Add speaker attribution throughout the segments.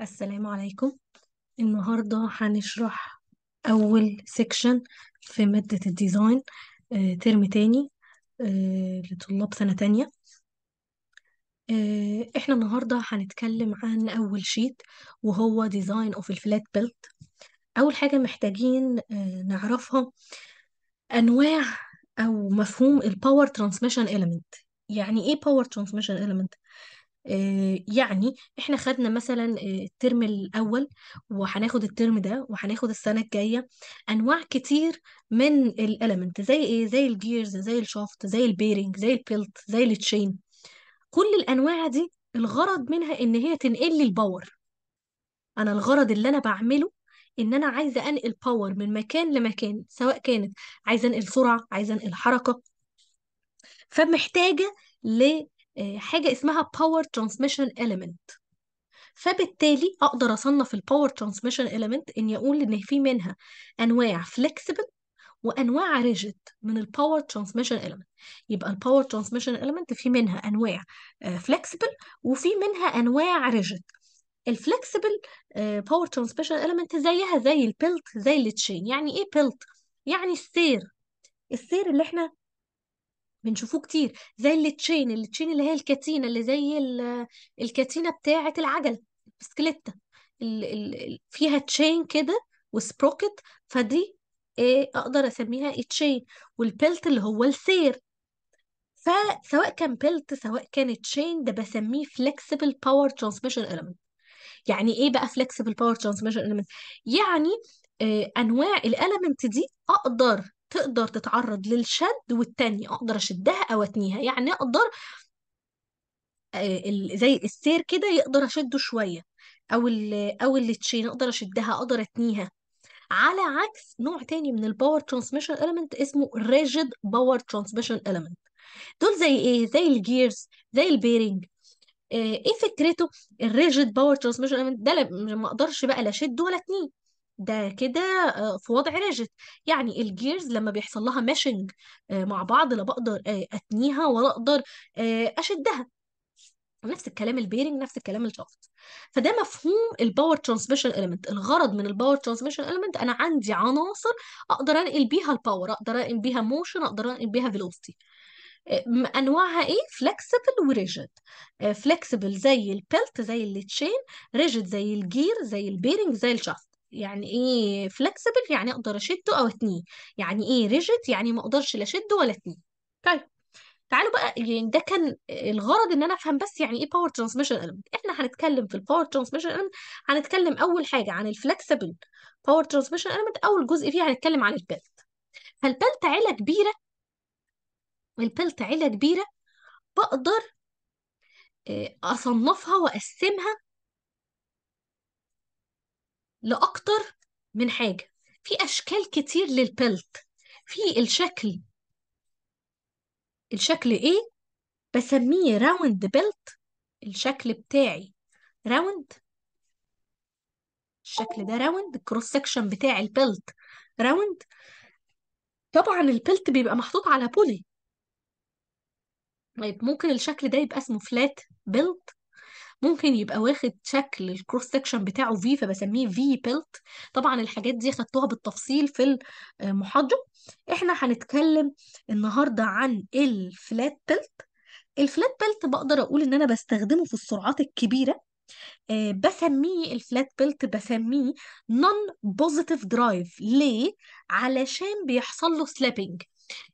Speaker 1: السلام عليكم النهاردة هنشرح أول سيكشن في مادة الديزاين آه، ترم تاني آه، لطلاب سنة تانية آه، احنا النهاردة هنتكلم عن أول شيت وهو ديزاين اوف الفلات بيلت أول حاجة محتاجين نعرفها أنواع أو مفهوم الباور ترانسميشن إيليمنت يعني إيه باور ترانسميشن إيليمنت؟ آه، يعني احنا خدنا مثلا آه، الترم الاول وهناخد الترم ده وهناخد السنه الجايه انواع كتير من الالمنت زي ايه زي الجيرز زي الشافت زي البيرنج زي البيلت زي التشين كل الانواع دي الغرض منها ان هي تنقل لي الباور انا الغرض اللي انا بعمله ان انا عايزه انقل باور من مكان لمكان سواء كانت عايزه انقل سرعه عايزه انقل حركه فمحتاجه ل آه، حاجة اسمها Power Transmission Element فبالتالي أقدر أصنف الباور ترانسميشن إيليمنت إني أقول إن في منها أنواع Flexible وأنواع Rigid من الباور ترانسميشن إيليمنت يبقى الباور ترانسميشن إيليمنت في منها أنواع آه، Flexible وفي منها أنواع ريجيد الفليكسبل باور ترانسميشن إيليمنت زيها زي البلت زي التشين يعني إيه بلت يعني السير السير اللي احنا بنشوفوه كتير زي التشين التشين اللي هي الكتينة اللي زي الكاتينه الكتينة بتاعة العجل بسكليتة فيها تشين كده وسبروكت فدي ايه اقدر اسميها تشين والبلت اللي هو السير فسواء كان بيلت سواء كان تشين ده بسميه فلكسبل باور ترانسميشن اليمنت يعني ايه بقى فلكسبل باور ترانسميشن اليمنت يعني آه، انواع الاليمنت دي اقدر تقدر تتعرض للشد والتانية اقدر اشدها او اتنيها يعني اقدر آه، زي السير كده يقدر اشده شوية او الـ او التشين اقدر اشدها اقدر اتنيها على عكس نوع تاني من الباور ترانسميشن اليمنت اسمه ريجيد باور ترانسميشن اليمنت دول زي ايه زي الجيرز زي البيرنج آه، ايه فكرته الريجيد باور ترانسميشن اليمنت ده ما اقدرش بقى لا اشد ولا اتنيه ده كده آه، في وضع ريجيت يعني الجيرز لما بيحصل لها ماشنج آه، مع بعض لا بقدر آه، اتنيها ولا اقدر اشدها نفس الكلام البيرنج نفس الكلام الشافت فده مفهوم الباور ترانسميشن اليمنت الغرض من الباور ترانسميشن اليمنت انا عندي عناصر اقدر انقل بيها الباور اقدر انقل بيها موشن اقدر انقل بيها فيلوسيتي انواعها ايه فلكسيبل وريجيد فلكسيبل زي البيلت زي التشين ريجيد زي الجير زي البيرنج زي الشافت يعني ايه فلكسبل يعني اقدر اشده او اتنيه يعني ايه ريجيد يعني ما اقدرش لا اشده ولا اتنيه طيب تعالوا بقى يعني ده كان الغرض ان انا افهم بس يعني ايه باور ترانسميشن اليمنت احنا هنتكلم في الباور ترانسميشن اليمنت هنتكلم اول حاجه عن الفلكسبل باور ترانسميشن اليمنت اول جزء فيه هنتكلم عن البلت فالبلت عيله كبيره البلت عيله كبيره بقدر آه، اصنفها واقسمها لأكتر من حاجة في أشكال كتير للبلت في الشكل الشكل إيه بسميه راوند بيلت الشكل بتاعي راوند الشكل ده راوند الكروس سكشن بتاع البلت راوند طبعا البلت بيبقى محطوط على بولي طيب ممكن الشكل ده يبقى اسمه فلات بيلت ممكن يبقى واخد شكل الكروس سكشن بتاعه في فبسميه في بيلت طبعا الحاجات دي خدتوها بالتفصيل في المحاضرة آه، احنا هنتكلم النهاردة عن الفلات بيلت الفلات بيلت بقدر اقول ان انا بستخدمه في السرعات الكبيرة أه بسميه الفلات بيلت بسميه نون بوزيتيف درايف ليه علشان بيحصل له سليبنج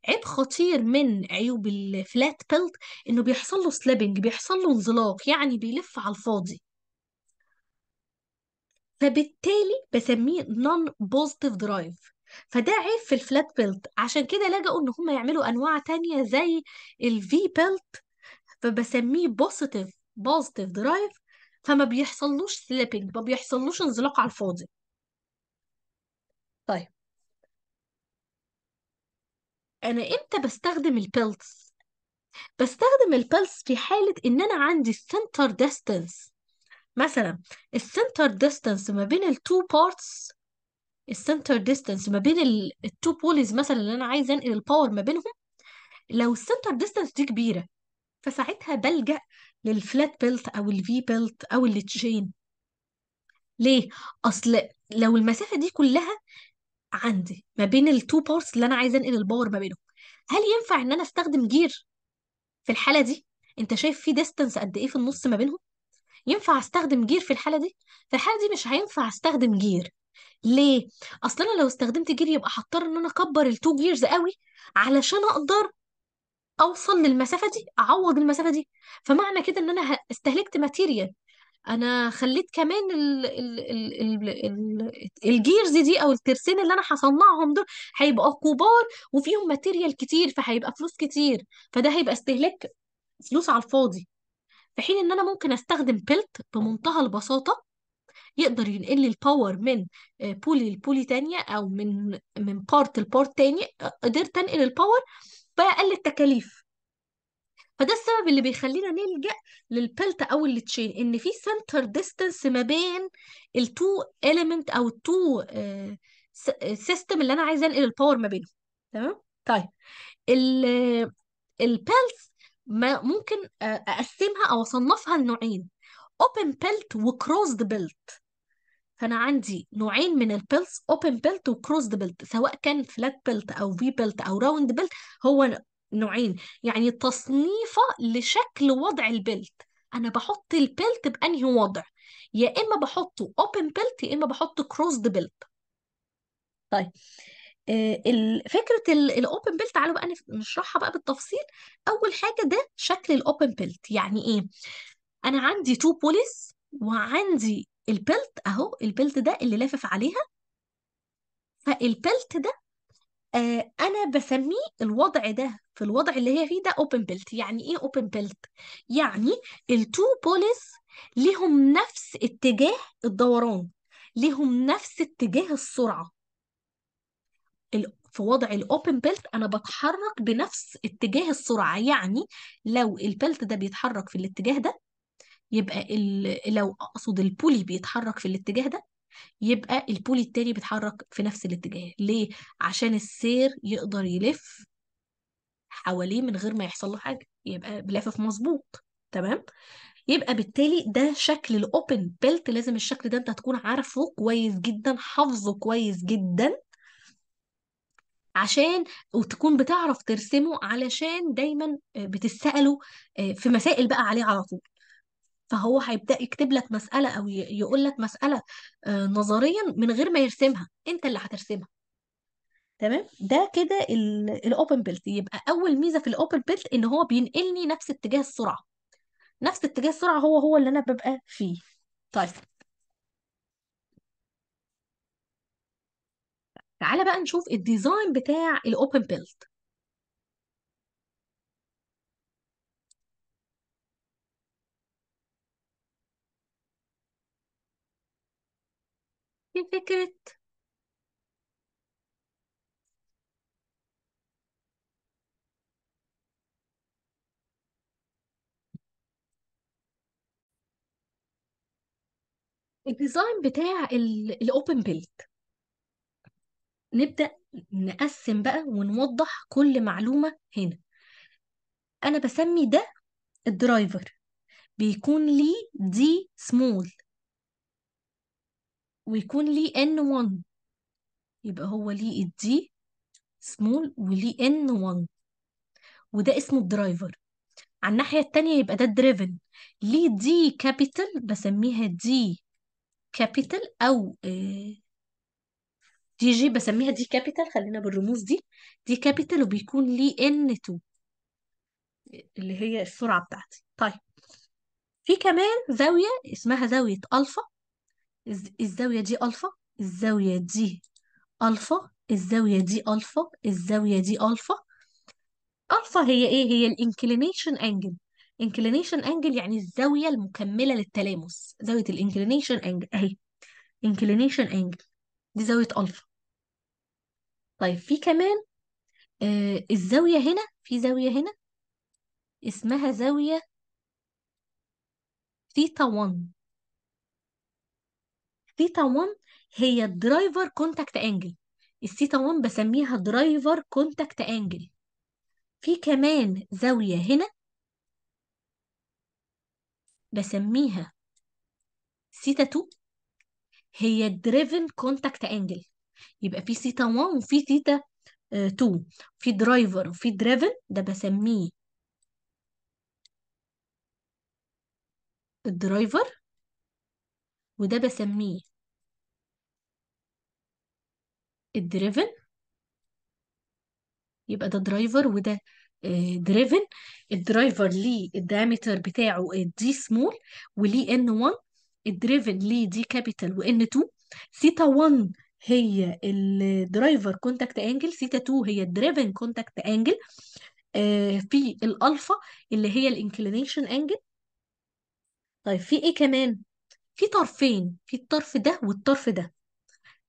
Speaker 1: عيب خطير من عيوب الفلات بيلت انه بيحصل له سليبنج بيحصل له انزلاق يعني بيلف على الفاضي فبالتالي بسميه نون بوزيتيف درايف فده عيب في الفلات بيلت عشان كده لجأوا ان هم يعملوا انواع تانية زي الفي بيلت فبسميه بوزيتيف بوزيتيف درايف فما بيحصلوش سليبنج ما بيحصلوش انزلاق على الفاضي طيب انا امتى بستخدم البلس بستخدم البلس في حالة ان انا عندي center distance مثلا السنتر ديستانس ما بين التو بارتس السنتر ديستانس ما بين التو بوليز مثلا اللي انا عايزه انقل الباور ما بينهم لو السنتر ديستانس دي كبيره فساعتها بلجأ للفلات بيلت او الفي بيلت او التشين ليه اصل لو المسافه دي كلها عندي ما بين التو باورز اللي انا عايزه انقل الباور ما بينهم هل ينفع ان انا استخدم جير في الحاله دي انت شايف في ديستنس قد ايه في النص ما بينهم ينفع استخدم جير في الحاله دي في الحاله دي مش هينفع استخدم جير ليه اصل انا لو استخدمت جير يبقى هضطر ان انا اكبر التو جيرز قوي علشان اقدر اوصل للمسافه دي اعوض المسافه دي فمعنى كده ان انا استهلكت ماتيريال انا خليت كمان ال ال ال الـ الـ الجيرز دي او الترسين اللي انا هصنعهم دول هيبقوا كبار وفيهم ماتيريال كتير فهيبقى فلوس كتير فده هيبقى استهلاك فلوس على الفاضي في حين ان انا ممكن استخدم بيلت بمنتهى البساطه يقدر ينقل لي الباور من بولي آه، لبولي تانية او من من بارت لبارت تاني قدرت انقل الباور باقل التكاليف فده السبب اللي بيخلينا نلجأ للبلت او التشين ان في سنتر ديستنس ما بين التو اليمنت او التو آه، سيستم اللي انا عايزه انقل الباور ما بينهم تمام طيب البلت ما ممكن آه، اقسمها او اصنفها لنوعين اوبن بلت وكروزد بلت فانا عندي نوعين من البلت اوبن بلت وكروزد بلت سواء كان فلات بلت او في بلت او راوند بلت هو نوعين يعني تصنيفة لشكل وضع البلت أنا بحط البلت بأنهي وضع يا إما بحطه open belt يا إما بحطه closed belt طيب آه، فكرة الأوبن بيلت تعالوا بقى نشرحها بقى بالتفصيل أول حاجة ده شكل الأوبن بيلت يعني إيه أنا عندي تو بوليس وعندي البيلت أهو البيلت ده اللي لافف عليها فالبيلت ده آه، أنا بسميه الوضع ده في الوضع اللي هي فيه ده open بيلت يعني ايه open بيلت يعني التو بوليس ليهم نفس اتجاه الدوران ليهم نفس اتجاه السرعه في وضع الاوبن بيلت انا بتحرك بنفس اتجاه السرعه يعني لو البيلت ده بيتحرك في الاتجاه ده يبقى لو اقصد البولي بيتحرك في الاتجاه ده يبقى البولي التاني بيتحرك في نفس الاتجاه ليه عشان السير يقدر يلف حواليه من غير ما يحصل له حاجه يبقى بلافف مظبوط تمام يبقى بالتالي ده شكل الاوبن بيلت لازم الشكل ده انت هتكون عارفه كويس جدا حافظه كويس جدا عشان وتكون بتعرف ترسمه علشان دايما آه، بتسأله آه، في مسائل بقى عليه على طول فهو هيبدأ يكتب لك مسألة أو يقول لك مسألة آه، نظريا من غير ما يرسمها أنت اللي هترسمها تمام ده كده الاوبن بيلت يبقى اول ميزه في الاوبن بيلت ان هو بينقلني نفس اتجاه السرعه نفس اتجاه السرعه هو هو اللي انا ببقى فيه طيب تعالى بقى نشوف الديزاين بتاع الاوبن بيلت في فكره الديزاين بتاع الاوبن بيلد نبدأ نقسم بقى ونوضح كل معلومة هنا أنا بسمي ده الدرايفر بيكون لي دي سمول ويكون لي ان 1 يبقى هو ليه الدي سمول وليه ان 1 وده اسمه الدرايفر على الناحية التانية يبقى ده دريفن ليه دي كابيتال بسميها دي كابيتال او آه، دي جي بسميها دي كابيتال خلينا بالرموز دي دي كابيتال وبيكون ليه ان 2 اللي هي السرعه بتاعتي طيب في كمان زاويه اسمها زاويه الفا الزاويه دي الفا الزاويه دي الفا الزاويه دي الفا الزاويه دي الفا الفا هي ايه هي الانكلينيشن انجل inclination angle يعني الزاوية المكملة للتلامس زاوية الانكلينيشن انجل angle اهي inclination angle دي زاوية ألفا طيب في كمان آه الزاوية هنا في زاوية هنا اسمها زاوية ثيتا 1 ثيتا 1 هي الدرايفر كونتاكت انجل الثيتا 1 بسميها درايفر كونتاكت انجل في كمان زاوية هنا بسميها سيتا 2 هي دريفن كونتاكت انجل يبقى في سيتا 1 وفي سيتا 2 آه، في درايفر وفي دريفن ده بسميه الدرايفر وده بسميه الدريفن يبقى ده درايفر وده دريفن الدرايفر ليه الدايمتر بتاعه دي سمول وليه ان 1 الدريفن ليه دي كابيتال وان 2 ثيتا 1 هي الدرايفر كونتاكت انجل ثيتا 2 هي الدريفن كونتاكت انجل في الالفا اللي هي الانكلينيشن انجل طيب في ايه كمان في طرفين في الطرف ده والطرف ده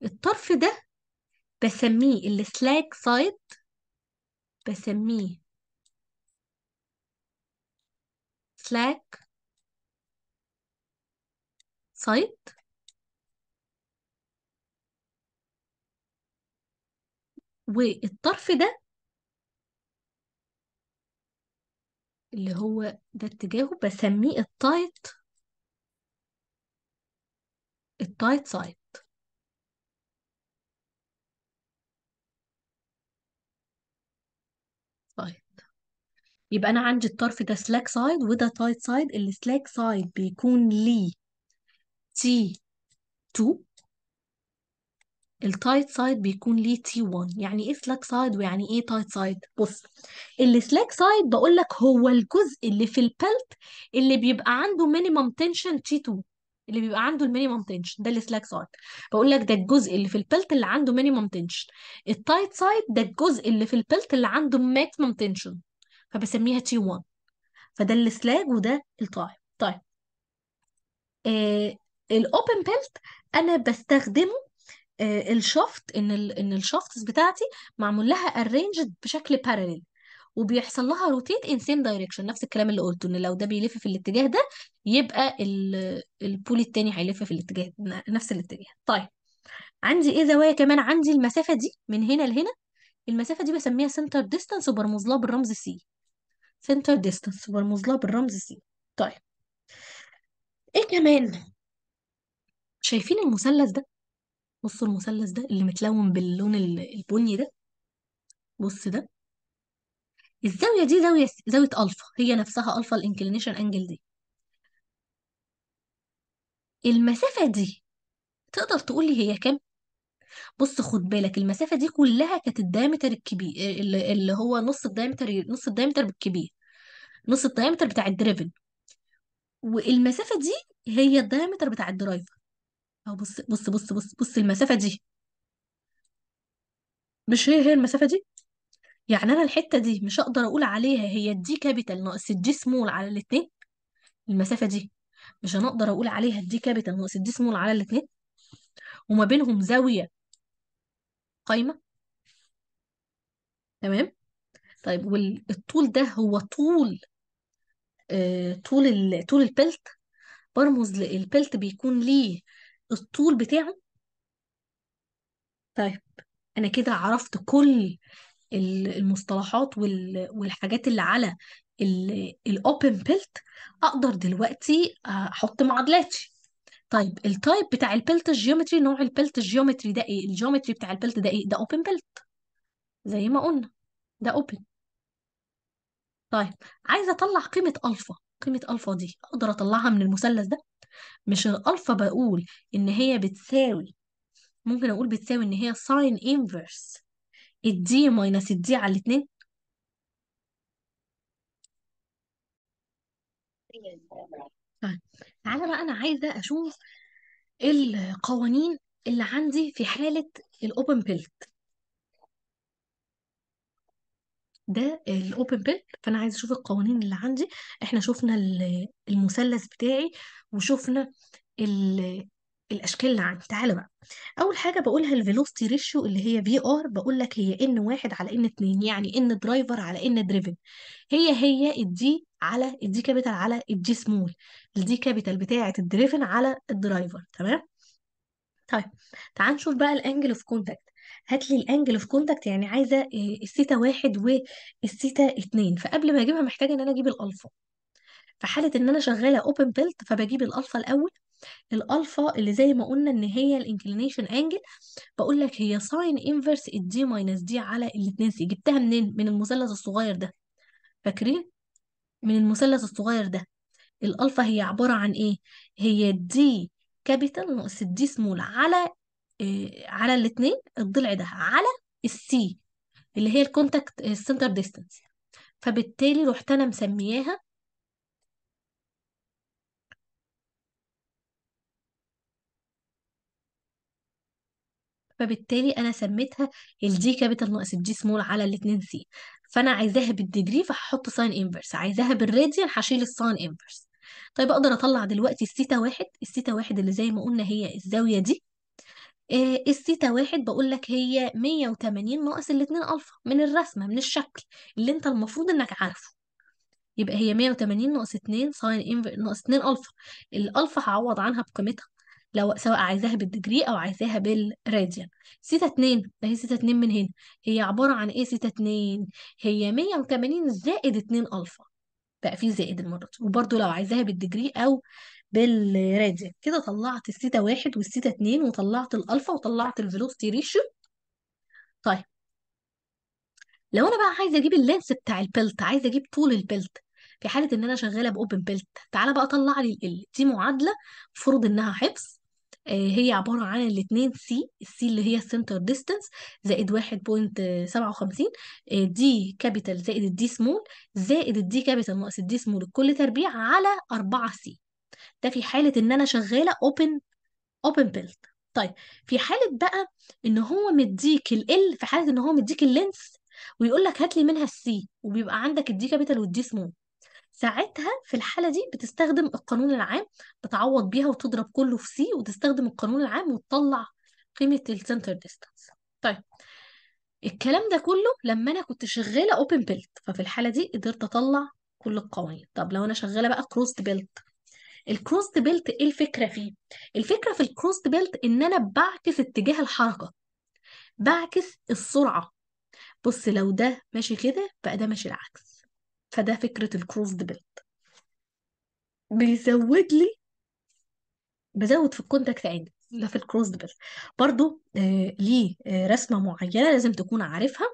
Speaker 1: الطرف ده بسميه السلاك سايد بسميه slack site والطرف ده اللي هو ده اتجاهه بسميه التايت التايت سايت يبقى انا عندي الطرف ده سلاك سايد وده تايت سايد السلاك سايد بيكون ليه تي 2 التايت سايد بيكون ليه تي 1 يعني ايه سلاك سايد ويعني ايه تايت سايد بص السلاك سايد بقول لك هو الجزء اللي في البلت اللي بيبقى عنده مينيمم تنشن تي 2 اللي بيبقى عنده المينيمم تنشن ده السلاك سايد بقول لك ده الجزء اللي في البلت اللي عنده مينيمم تنشن التايت سايد ده الجزء اللي في البلت اللي عنده ماكسيمم تنشن فبسميها تي 1 فده السلاج وده التايم طيب آه الاوبن بيلت انا بستخدمه آه الشفط ان الـ ان الشفتس بتاعتي معمول لها ارينجد بشكل باراليل وبيحصل لها روتيت ان سيم دايركشن نفس الكلام اللي قلته ان لو ده بيلف في الاتجاه ده يبقى البول التاني هيلف في الاتجاه نفس الاتجاه طيب عندي ايه زوايا كمان عندي المسافه دي من هنا لهنا المسافه دي بسميها سنتر ديستانس وبرمز لها بالرمز سي سنتر ديستانس برمز لها بالرمز سي طيب ايه كمان شايفين المثلث ده بصوا المثلث ده اللي متلون باللون البني ده بص ده الزاوية دي زاوية زاوية ألفا هي نفسها ألفا الانكلينيشن أنجل دي المسافة دي تقدر تقولي هي كام؟ بص خد بالك المسافة دي كلها كانت الدايمتر الكبير اللي هو نص الدايمتر نص الدايمتر بالكبير نص الدايمتر بتاع الدريفن والمسافة دي هي الدايمتر بتاع الدرايفر اهو بص بص بص بص بص المسافة دي مش هي هي المسافة دي يعني أنا الحتة دي مش هقدر أقول عليها هي الدي كابيتال ناقص الدي سمول على الاتنين المسافة دي مش هنقدر أقول عليها الدي كابيتال ناقص الدي سمول على الاتنين وما بينهم زاوية قايمة تمام طيب والطول ده هو طول آه طول ال... طول البلت برمز البلت بيكون ليه الطول بتاعه طيب انا كده عرفت كل المصطلحات والحاجات اللي على الاوبن بيلت اقدر دلوقتي احط معادلاتي طيب التايب بتاع البلت الجيومتري نوع البلت الجيومتري ده ايه الجيومتري بتاع البلت ده ايه ده اوبن بلت زي ما قلنا ده اوبن طيب عايزه اطلع قيمه الفا قيمه الفا دي اقدر اطلعها من المثلث ده مش الالفا بقول ان هي بتساوي ممكن اقول بتساوي ان هي ساين انفرس الدي ماينس الدي على الاتنين طيب تعالى بقى أنا عايزة أشوف القوانين اللي عندي في حالة الأوبن بيلت ده الاوبن بيلت فانا عايزه اشوف القوانين اللي عندي احنا شفنا المثلث بتاعي وشفنا الاشكال اللي عندي تعالى بقى اول حاجه بقولها الفيلوستي ريشيو اللي هي في ار بقول لك هي ان واحد على ان اتنين يعني ان درايفر على ان دريفن هي هي الدي على الدي كابيتال على الدي سمول الدي كابيتال بتاعه الدريفن على الدرايفر تمام طيب تعال نشوف بقى الانجل اوف كونتاكت هات لي الانجل اوف كونتاكت يعني عايزه آه، الثيتا واحد والثيتا اتنين فقبل ما اجيبها محتاجه ان انا اجيب الالفا في حاله ان انا شغاله اوبن بيلت فبجيب الالفا الاول الالفا اللي زي ما قلنا ان هي الانكلينيشن انجل بقول لك هي ساين انفرس الدي ماينس دي على الاتنين سي جبتها منين من المثلث الصغير ده فاكرين من المثلث الصغير ده الالفا هي عباره عن ايه هي دي كابيتال ناقص الدي سمول على إيه على الاتنين الضلع ده على السي اللي هي الكونتاكت سنتر ديستانس فبالتالي رحت انا مسمياها فبالتالي انا سميتها الدي كابيتال ناقص الدي سمول على الاتنين سي فانا عايزاها بالديجري فهحط ساين انفرس عايزاها بالراديان هشيل الساين انفرس طيب اقدر اطلع دلوقتي الثيتا واحد الثيتا واحد اللي زي ما قلنا هي الزاويه دي إيه الثيتا واحد بقول لك هي 180 ناقص الاتنين الفا من الرسمه من الشكل اللي انت المفروض انك عارفه يبقى هي 180 ناقص 2 ساين ناقص 2 الفا الالفا هعوض عنها بقيمتها لو سواء عايزاها بالدجري او عايزاها بالراديان سيتا 2 اهي سيتا 2 من هنا هي عباره عن ايه سيتا 2 هي 180 زائد 2 الفا بقى في زائد المره دي وبرده لو عايزاها بالدجري او بالراديان كده طلعت السيتا 1 والسيتا 2 وطلعت الالفا وطلعت الفيلوستي ريشيو طيب لو انا بقى عايزه اجيب اللينس بتاع البلت عايزه اجيب طول البلت في حاله ان انا شغاله باوبن بيلت تعالى بقى طلع لي ال دي معادله المفروض انها حفظ آه، هي عبارة عن الاتنين سي السي اللي هي السنتر ديستانس زائد 1.57 دي كابيتال زائد الدي سمول زائد الدي كابيتال ناقص الدي سمول الكل تربيع على 4 سي ده في حالة ان انا شغالة open open build طيب في حالة بقى ان هو مديك ال في حالة ان هو مديك اللينس ويقول لك هات لي منها السي وبيبقى عندك الدي كابيتال والدي سمول ساعتها في الحالة دي بتستخدم القانون العام بتعوض بيها وتضرب كله في سي وتستخدم القانون العام وتطلع قيمة السنتر ديستانس طيب الكلام ده كله لما انا كنت شغاله اوبن بيلت ففي الحاله دي قدرت اطلع كل القوانين طب لو انا شغاله بقى كروست بيلت الكروست بيلت ايه الفكره فيه الفكره في الكروست بيلت ان انا بعكس اتجاه الحركه بعكس السرعه بص لو ده ماشي كده بقى ده ماشي العكس فده فكرة الكروز بيلد بيزود لي بزود في الكونتاكت عندي ده في الكروز بيلد برضو آه ليه آه رسمة معينة لازم تكون عارفها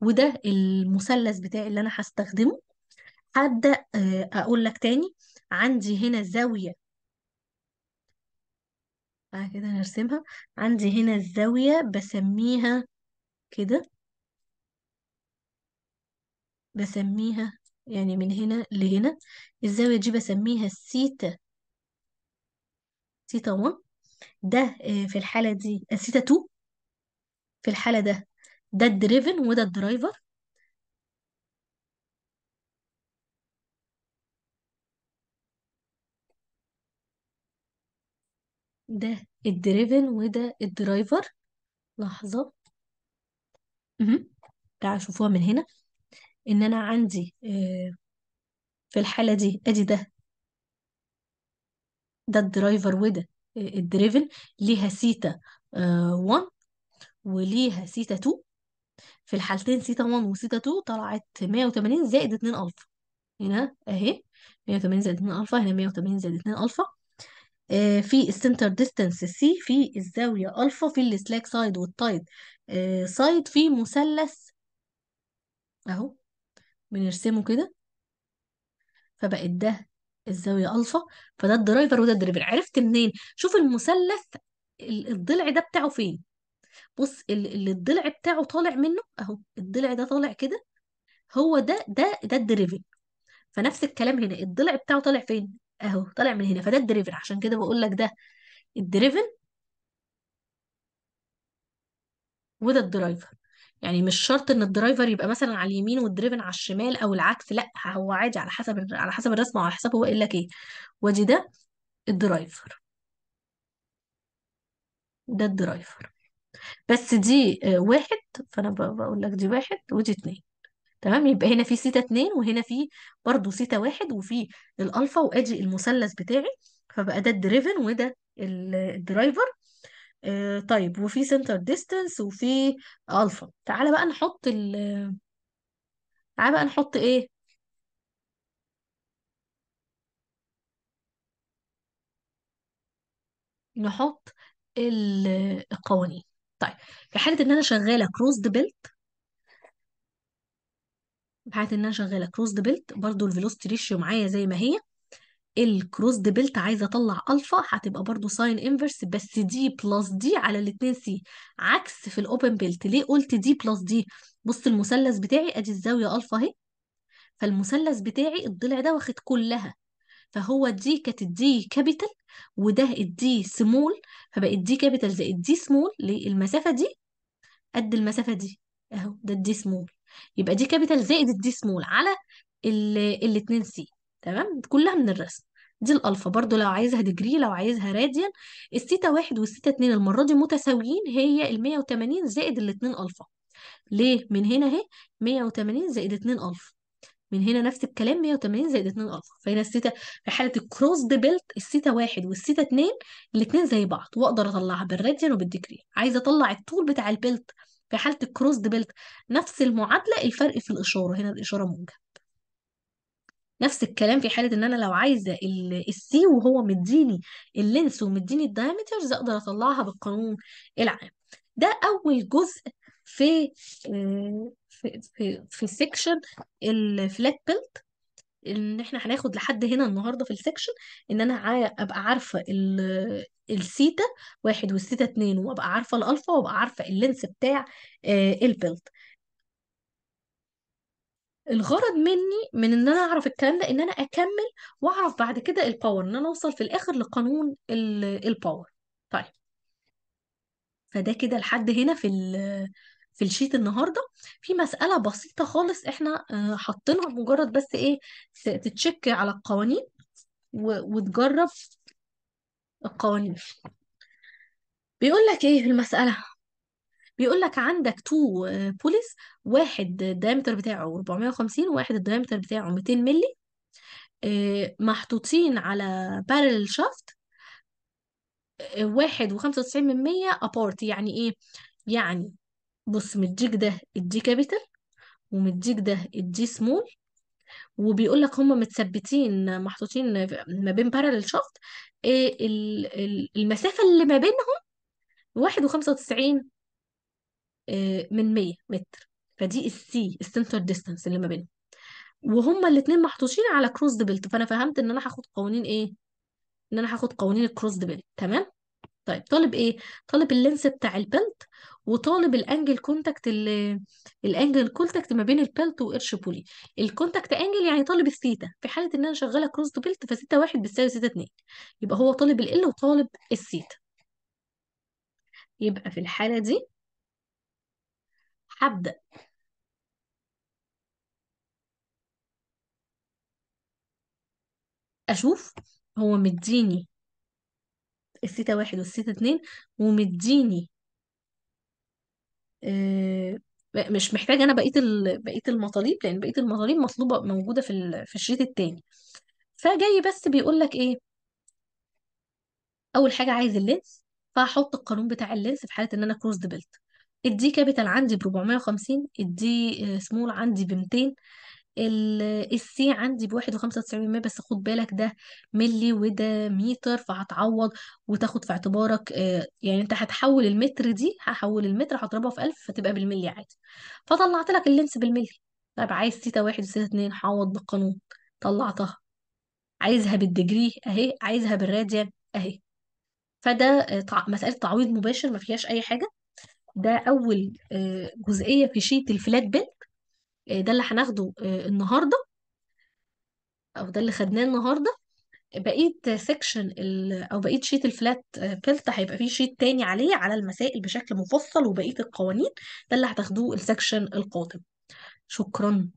Speaker 1: وده المثلث بتاعي اللي أنا هستخدمه هبدأ آه أقول لك تاني عندي هنا زاوية آه كده نرسمها عندي هنا الزاوية بسميها كده بسميها يعني من هنا لهنا الزاوية دي بسميها السيتا سيتا 1 ده آه، في الحالة دي سيتا آه، 2 في الحالة ده ده الدريفن وده الدرايفر ده الدريفن وده الدرايفر لحظة تعالوا شوفوها من هنا إن أنا عندي آه، في الحالة دي أدي ده ده الدرايفر وده الدريفن ليها سيتا 1 آه، وليها سيتا 2 في الحالتين سيتا 1 وسيتا 2 طلعت 180 زائد 2 ألفا هنا أهي 180 زائد 2 ألفا هنا 180 زائد 2 ألفا آه، في السنتر ديستانس سي في الزاوية ألفا في السلاك سايد والتايد سايد في مثلث أهو بنرسمه كده فبقت ده الزاوية ألفا فده الدرايفر وده الدريفر عرفت منين؟ شوف المثلث الضلع ده بتاعه فين بص اللي الضلع بتاعه طالع منه أهو الضلع ده طالع كده هو ده ده ده الدريفر فنفس الكلام هنا الضلع بتاعه طالع فين؟ أهو طالع من هنا فده الدريفر عشان كده بقول لك ده الدريفن وده الدرايفر يعني مش شرط ان الدرايفر يبقى مثلا على اليمين والدريفن على الشمال او العكس لا هو عادي على حسب على حسب الرسمه وعلى حسب هو قال لك ايه وادي ده الدرايفر ده الدرايفر بس دي آه، واحد فانا بقول لك دي واحد ودي اتنين تمام يبقى هنا في سيتا اتنين وهنا في برضه سيتا واحد وفي الالفا وادي المثلث بتاعي فبقى ده الدريفن وده الدرايفر آه، طيب وفي سنتر ديستانس وفي الفا تعالى بقى نحط ال تعالى بقى نحط ايه نحط القوانين طيب في حالة ان انا شغالة كروزد بيلت في حالة ان انا شغالة كروزد بيلت برضو الفيلوستي ريشيو معايا زي ما هي الكروسد بيلت عايزه اطلع الفا هتبقى برضو ساين انفرس بس دي بلس دي على الاتنين سي عكس في الاوبن بيلت ليه قلت دي بلس دي بص المثلث بتاعي ادي الزاويه الفا اهي فالمثلث بتاعي الضلع ده واخد كلها فهو دي كانت الدي كابيتال وده الدي سمول فبقت دي كابيتال زائد دي سمول ليه المسافه دي قد المسافه دي اهو ده الدي سمول يبقى دي كابيتال زائد الدي سمول على الاتنين سي تمام كلها من الرسم دي الالفا برضو لو عايزها ديجري لو عايزها راديان الثيتا واحد والثيتا اتنين المرة دي متساويين هي ال 180 زائد الاتنين الفا ليه من هنا اهي 180 زائد 2 الفا من هنا نفس الكلام 180 زائد 2 الفا فهنا الثيتا في حاله الكروس ديبلت الثيتا واحد والثيتا اتنين الاتنين زي بعض واقدر اطلعها بالراديان وبالديجري عايزه اطلع الطول بتاع البلت في حاله الكروس ديبلت نفس المعادله الفرق في الاشاره هنا الاشاره موجه نفس الكلام في حالة ان انا لو عايزة السي وهو مديني اللينس ومديني الدايمترز اقدر اطلعها بالقانون العام ده اول جزء في آه، في في, في سيكشن الفلات بيلت ان احنا هناخد لحد هنا النهارده في السكشن ان انا ابقى عارفه السيتا واحد والسيتا اتنين وابقى عارفه الالفا وابقى عارفه اللينس بتاع آه، البيلت الغرض مني من ان انا اعرف الكلام ده ان انا اكمل واعرف بعد كده الباور ان انا اوصل في الاخر لقانون الباور طيب فده كده لحد هنا في في الشيت النهارده في مساله بسيطه خالص احنا آه، حاطينها مجرد بس ايه تتشك على القوانين وتجرب القوانين بيقول لك ايه في المساله بيقول لك عندك تو بوليس آه، واحد الدايمتر بتاعه 450 وواحد الدايمتر بتاعه 200 مللي آه، محطوطين على بارل آه، شافت واحد وخمسة وتسعين من مية أبارت يعني إيه؟ يعني بص مديك ده الدي كابيتال ومديك ده الدي سمول وبيقول لك هم متثبتين محطوطين ما بين بارل شافت إيه المسافة اللي ما بينهم واحد وخمسة وتسعين آه، من 100 متر فدي السي السنتر ديستانس اللي ما بينهم وهما الاثنين محطوطين على كروس بيلت فانا فهمت ان انا هاخد قوانين ايه ان انا هاخد قوانين الكروس بيلت تمام طيب طالب ايه طالب اللينس بتاع البلت وطالب الانجل كونتاكت الانجل كونتاكت ما بين البلت وقرش بولي الكونتاكت انجل يعني طالب الثيتا في حاله ان انا شغاله كروس بيلت فثيتا واحد بتساوي ثيتا اتنين يبقى هو طالب ال وطالب الثيتا يبقى في الحاله دي هبدا أشوف هو مديني الثيتا واحد والثيتا اتنين ومديني آه، مش محتاجة أنا بقية بقية المطالب لأن بقية المطالب مطلوبة موجودة في في الشريط الثاني فجاي بس بيقول لك إيه أول حاجة عايز اللينس فهحط القانون بتاع اللينس في حالة إن أنا كروز بيلت الدي كابيتال عندي ب 450 الدي آه، سمول عندي ب 200 السي عندي بواحد وخمسة وتسعين بس خد بالك ده ملي وده متر فهتعوض وتاخد في اعتبارك آه، يعني انت هتحول المتر دي هحول المتر هضربها في ألف فتبقى بالملي عادي فطلعت لك اللمس بالملي طب عايز سيتا واحد وسيتا اتنين حوض بالقانون طلعتها عايزها بالدجري اهي عايزها بالراديان اهي فده آه، مسألة تعويض مباشر ما فيهاش أي حاجة ده أول آه، جزئية في شيت الفلات بيلت آه، ده اللي هناخده آه، النهاردة أو ده اللي خدناه النهاردة بقية سيكشن أو بقية شيت الفلات بيلت هيبقى فيه شيت تاني عليه على المسائل بشكل مفصل وبقية القوانين ده اللي هتاخدوه السيكشن القادم شكرا